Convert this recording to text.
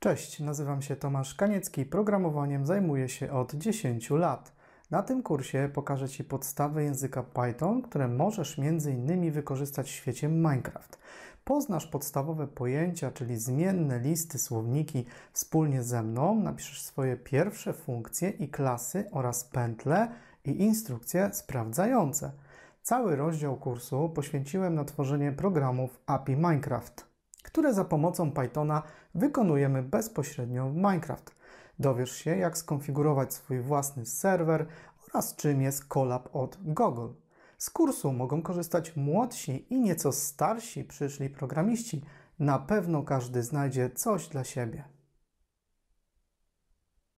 Cześć, nazywam się Tomasz Kaniecki, programowaniem zajmuję się od 10 lat. Na tym kursie pokażę Ci podstawy języka Python, które możesz m.in. wykorzystać w świecie Minecraft. Poznasz podstawowe pojęcia, czyli zmienne listy, słowniki wspólnie ze mną, napiszesz swoje pierwsze funkcje i klasy oraz pętle i instrukcje sprawdzające. Cały rozdział kursu poświęciłem na tworzenie programów API Minecraft które za pomocą Pythona wykonujemy bezpośrednio w Minecraft. Dowiesz się, jak skonfigurować swój własny serwer oraz czym jest Colab od Google. Z kursu mogą korzystać młodsi i nieco starsi przyszli programiści. Na pewno każdy znajdzie coś dla siebie.